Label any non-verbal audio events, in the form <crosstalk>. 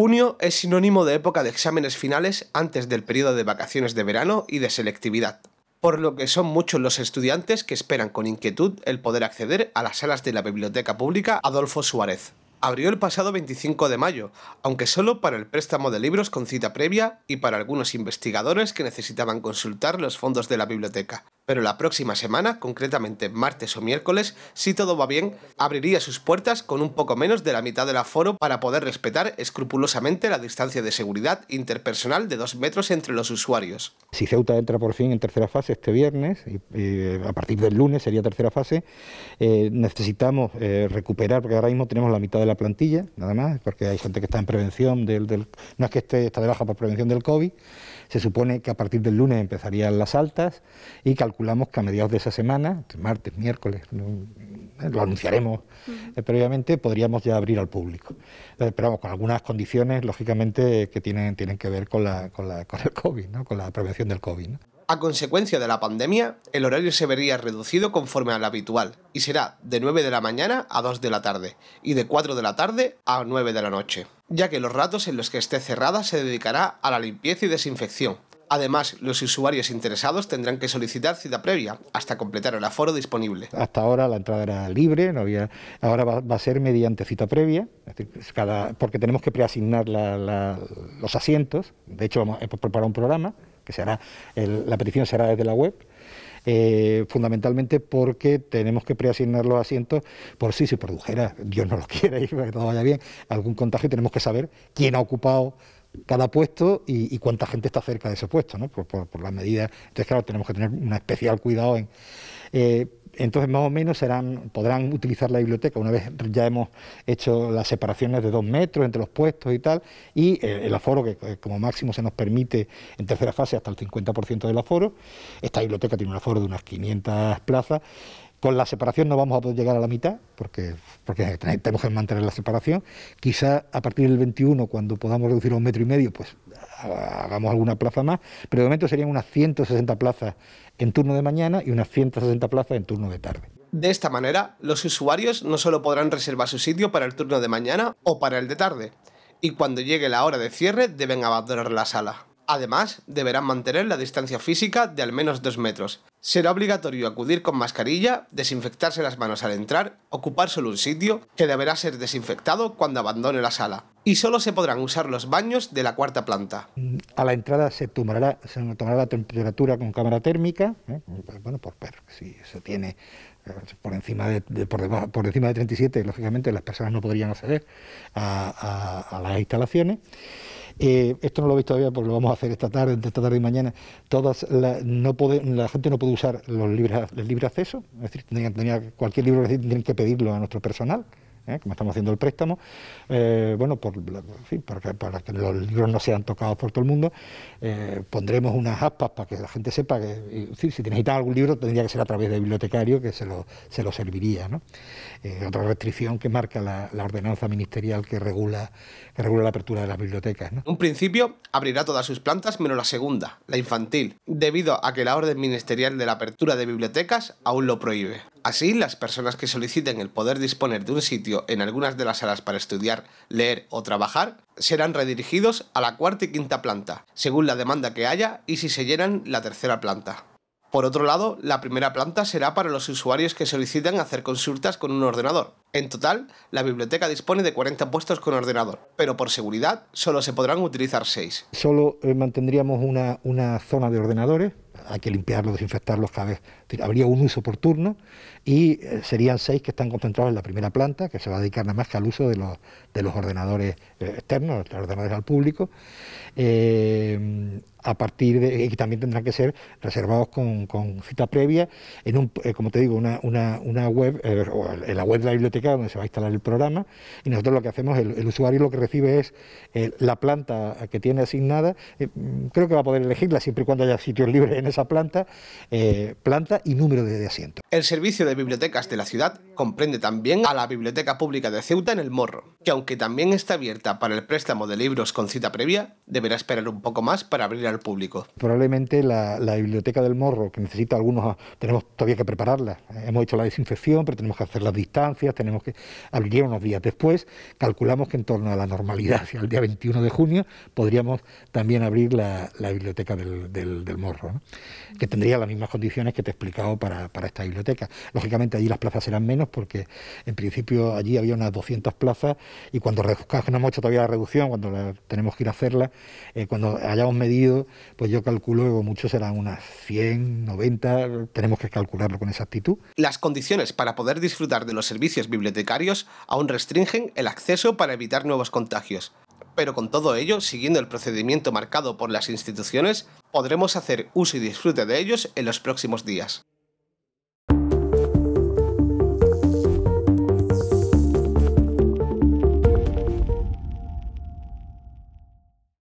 Junio es sinónimo de época de exámenes finales antes del periodo de vacaciones de verano y de selectividad, por lo que son muchos los estudiantes que esperan con inquietud el poder acceder a las salas de la Biblioteca Pública Adolfo Suárez. Abrió el pasado 25 de mayo, aunque solo para el préstamo de libros con cita previa y para algunos investigadores que necesitaban consultar los fondos de la biblioteca pero la próxima semana, concretamente martes o miércoles, si todo va bien, abriría sus puertas con un poco menos de la mitad del aforo para poder respetar escrupulosamente la distancia de seguridad interpersonal de dos metros entre los usuarios. Si Ceuta entra por fin en tercera fase este viernes, y, a partir del lunes sería tercera fase, eh, necesitamos eh, recuperar, porque ahora mismo tenemos la mitad de la plantilla, nada más, porque hay gente que está en prevención del... del no es que esté, está de baja por prevención del COVID, se supone que a partir del lunes empezarían las altas y calculamos calculamos que a mediados de esa semana, martes, miércoles, eh, lo anunciaremos eh, previamente, podríamos ya abrir al público. Esperamos eh, pero con algunas condiciones, lógicamente, que tienen, tienen que ver con, la, con, la, con el COVID, ¿no? con la prevención del COVID. A consecuencia de la pandemia, el horario se vería reducido conforme al habitual y será de 9 de la mañana a 2 de la tarde y de 4 de la tarde a 9 de la noche, ya que los ratos en los que esté cerrada se dedicará a la limpieza y desinfección, Además, los usuarios interesados tendrán que solicitar cita previa hasta completar el aforo disponible. Hasta ahora la entrada era libre, no había, ahora va, a ser mediante cita previa, porque tenemos que preasignar los asientos. De hecho, hemos preparado un programa que se hará. la petición será desde la web. Eh, fundamentalmente porque tenemos que preasignar los asientos por si se produjera, Dios no lo <laughs> quiere, y que todo vaya bien, algún contagio tenemos que saber quién ha ocupado cada puesto y, cuánta gente está cerca de ese puesto, ¿no? Por, las medidas. Entonces, claro, tenemos que tener un especial cuidado en... Eh, entonces, más o menos, serán, podrán utilizar la biblioteca una vez ya hemos hecho las separaciones de dos metros entre los puestos y tal, y eh, el aforo, que eh, como máximo se nos permite en tercera fase hasta el 50% del aforo. Esta biblioteca tiene un aforo de unas 500 plazas con la separación no vamos a poder llegar a la mitad, porque, tenemos que mantener la separación. Quizá a partir del 21, cuando podamos reducir a un metro y medio, pues hagamos alguna plaza más, pero de momento serían unas 160 plazas en turno de mañana y unas 160 plazas en turno de tarde. De esta manera, los usuarios no solo podrán reservar su sitio para el turno de mañana o para el de tarde, y cuando llegue la hora de cierre deben abandonar la sala. Además, deberán mantener la distancia física de al menos dos metros. Será obligatorio acudir con mascarilla, desinfectarse las manos al entrar, ocupar solo un sitio, que deberá ser desinfectado cuando abandone la sala. Y solo se podrán usar los baños de la cuarta planta. A la entrada se tomará, la temperatura con cámara térmica, ¿eh? bueno, por pues, si se tiene eh, por encima de, por, encima de 37, lógicamente las personas no podrían acceder a, a las instalaciones. Eh, esto no lo veis todavía porque lo vamos a hacer esta tarde, entre esta tarde y mañana. Todas la, no puede, la gente no puede usar los libres, el libre acceso, es decir, ...tenía... cualquier libro que tienen que pedirlo a nuestro personal. ¿eh? como estamos haciendo el préstamo, eh, bueno, para, que, los libros no sean tocados por todo el mundo, eh, pondremos unas aspas para que la gente sepa que si, si necesitan algún libro tendría que ser a través del bibliotecario que se lo, se lo serviría. ¿no? otra restricción que marca la, ordenanza ministerial que regula, que regula la apertura de las bibliotecas. Un principio abrirá todas sus plantas menos la segunda, la infantil, debido a que la orden ministerial de la apertura de bibliotecas aún lo prohíbe. Así, las personas que soliciten el poder disponer de un sitio en algunas de las salas para estudiar, leer o trabajar serán redirigidos a la cuarta y quinta planta, según la demanda que haya y si se llenan la tercera planta. Por otro lado, la primera planta será para los usuarios que solicitan hacer consultas con un ordenador. En total, la biblioteca dispone de 40 puestos con ordenador, pero por seguridad solo se podrán utilizar 6. Solo eh, mantendríamos una, una zona de ordenadores hay que limpiarlos, desinfectarlos cada vez. Habría un uso por turno y eh, serían seis que están concentrados en la primera planta, que se va a dedicar nada más que al uso de los, de los ordenadores eh, externos, los ordenadores al público. Eh, a partir de, y también tendrán que ser reservados con, cita previa, en un, eh, como te digo, una, una, una web, eh, o en la web de la biblioteca donde se va a instalar el programa, y nosotros lo que hacemos, el, usuario lo que recibe es eh, la planta que tiene asignada, mm, creo que va a poder elegirla siempre y cuando haya sitios libres en esa planta, planta y número de, asiento. El servicio de bibliotecas de la ciudad comprende también a la Biblioteca Pública de Ceuta en El Morro, que aunque también está abierta para el préstamo de libros con cita previa, deberá esperar un poco más para abrir al público. Probablemente la, biblioteca del Morro, que necesita algunos, ah, tenemos todavía que prepararla. Hemos hecho la desinfección, pero tenemos que hacer las distancias, tenemos que abrir unos días después. Calculamos que en torno a la normalidad, hacia el día 21 de junio, podríamos también abrir la, biblioteca del, Morro, que tendría las mismas condiciones que te he explicado para, esta biblioteca. Lógicamente allí las plazas serán menos porque en principio allí había unas 200 plazas y cuando reduzcamos, no hemos todavía la reducción, cuando tenemos que ir a hacerla, eh, cuando hayamos medido pues yo calculo que muchos serán unas 100, 90, tenemos que calcularlo con exactitud. Las condiciones para poder disfrutar de los servicios bibliotecarios aún restringen el acceso para evitar nuevos contagios. Pero con todo ello, siguiendo el procedimiento marcado por las instituciones, podremos hacer uso y disfrute de ellos en los próximos días.